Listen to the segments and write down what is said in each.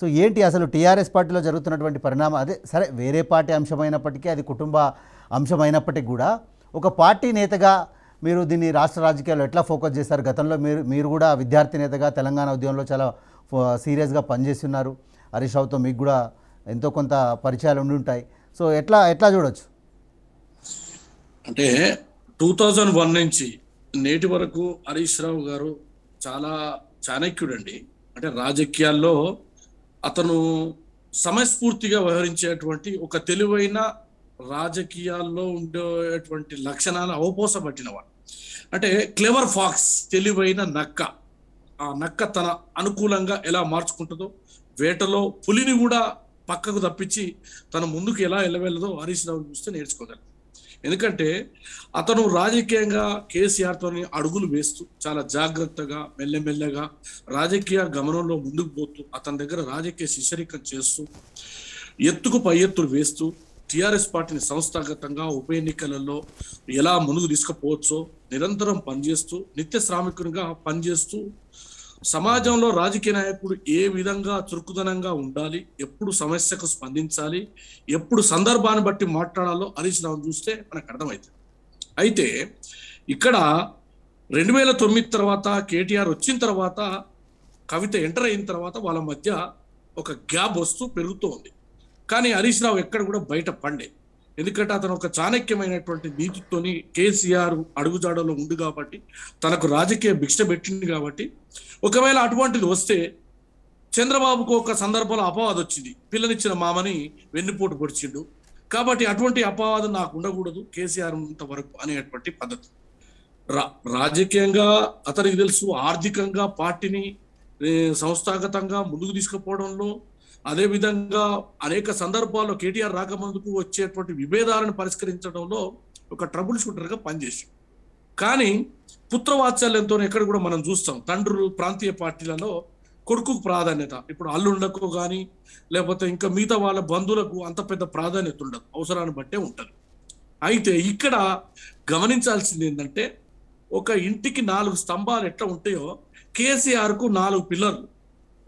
so ఏంటి అసలు TRS పార్టీలో జరుగుతున్నటువంటి పరిణామం అదే సరే వేరే పార్టీ అంశమైనప్పటికీ అది కుటుంబ అంశమైనప్పటికీ కూడా ఒక పార్టీ నేతగా మీరు దీన్ని రాష్ట్ర రాజకీయాల్లో ఎట్లా ఫోకస్ చేశారు గతంలో మీరు మీరు కూడా విద్యార్థి నేతగా తెలంగాణ ఉద్యమంలో చాలా సీరియస్గా ఉన్నారు హరీష్ రావుతో మీకు కూడా ఎంతో కొంత పరిచయాలు ఉండి ఉంటాయి సో ఎట్లా ఎట్లా చూడొచ్చు అంటే టూ థౌజండ్ వన్ నుంచి నేటి వరకు హరీష్ రావు గారు చాలా చాణక్యుడండి అంటే రాజకీయాల్లో అతను సమయస్ఫూర్తిగా వ్యవహరించేటువంటి ఒక తెలివైన రాజకీయాల్లో ఉండేటువంటి లక్షణాలు అవపోసపట్టినవాడు అంటే క్లెవర్ ఫాక్స్ తెలివైన నక్క ఆ నక్క తన అనుకూలంగా ఎలా మార్చుకుంటుందో వేటలో పులిని కూడా పక్కకు తప్పించి తన ముందుకు ఎలా వెళ్ళవెళ్ళదో హరీష్ రావు చూస్తే నేర్చుకోగలరు ఎందుకంటే అతను రాజకీయంగా కేసీఆర్తోని అడుగులు వేస్తూ చాలా జాగ్రత్తగా మెల్లమెల్లగా రాజకీయ గమనంలో ముందుకు పోతూ అతని దగ్గర రాజకీయ శిశరీకం చేస్తూ ఎత్తుకు పై ఎత్తులు వేస్తూ టిఆర్ఎస్ పార్టీని సంస్థాగతంగా ఉప ఎన్నికలలో ఎలా ముందుకు తీసుకుపోవచ్చో నిరంతరం పనిచేస్తూ నిత్య శ్రామికునిగా పనిచేస్తూ సమాజంలో రాజకీయ నాయకుడు ఏ విధంగా చురుకుదనంగా ఉండాలి ఎప్పుడు సమస్యకు స్పందించాలి ఎప్పుడు సందర్భాన్ని బట్టి మాట్లాడాలో హరీష్ రావు చూస్తే మనకు అర్థమవుతుంది అయితే ఇక్కడ రెండు వేల తొమ్మిది తర్వాత కేటీఆర్ వచ్చిన తర్వాత కవిత ఎంటర్ అయిన తర్వాత వాళ్ళ మధ్య ఒక గ్యాప్ వస్తూ పెరుగుతూ ఉంది కానీ హరీష్ రావు ఎక్కడ కూడా బయట పండే ఎందుకంటే అతను ఒక చాణక్యమైనటువంటి నీతితోని కేసీఆర్ అడుగుజాడలో ఉంది కాబట్టి తనకు రాజకీయ భిక్ష పెట్టింది కాబట్టి ఒకవేళ అటువంటిది వస్తే చంద్రబాబుకు ఒక సందర్భంలో అపవాదం వచ్చింది పిల్లనిచ్చిన మామని వెన్నుపోటు పొడిచిండు కాబట్టి అటువంటి అపవాదం నాకు ఉండకూడదు కేసీఆర్ ఉన్నంత వరకు అనేటువంటి పద్ధతి రా రాజకీయంగా అతనికి తెలుసు ఆర్థికంగా పార్టీని సంస్థాగతంగా ముందుకు తీసుకుపోవడంలో అదేవిధంగా అనేక సందర్భాల్లో కేటీఆర్ రాకముందుకు వచ్చేటువంటి విభేదాలను పరిష్కరించడంలో ఒక ట్రబుల్ షూటర్గా పనిచేసి కానీ పుత్రవాత్సల్యంతో ఎక్కడ కూడా మనం చూస్తాం తండ్రులు ప్రాంతీయ పార్టీలలో కొడుకుకు ప్రాధాన్యత ఇప్పుడు అల్లుండకు కానీ లేకపోతే ఇంకా మిగతా వాళ్ళ బంధువులకు అంత పెద్ద ప్రాధాన్యత ఉండదు అవసరాన్ని బట్టే ఉంటుంది అయితే ఇక్కడ గమనించాల్సింది ఏంటంటే ఒక ఇంటికి నాలుగు స్తంభాలు ఎట్లా ఉంటాయో కేసీఆర్కు నాలుగు పిల్లర్లు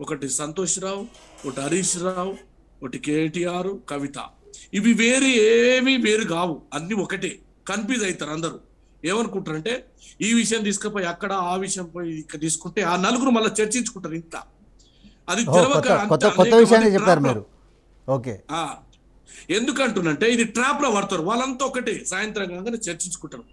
ఒకటి సంతోష్ రావు ఒకటి హరీష్ రావు ఒకటి కేటీఆర్ కవిత ఇవి వేరు ఏమీ వేరు కావు అన్ని ఒకటే కన్ఫ్యూజ్ అవుతారు అందరూ ఏమనుకుంటారంటే ఈ విషయం తీసుకుపోయి అక్కడ ఆ విషయం పోయి ఇక్కడ తీసుకుంటే ఆ నలుగురు మళ్ళీ చర్చించుకుంటారు ఇంత అది ఓకే ఎందుకంటున్నంటే ఇది ట్రాప్ లో పడతారు వాళ్ళంతా ఒకటే సాయంత్రం కాగానే చర్చించుకుంటారు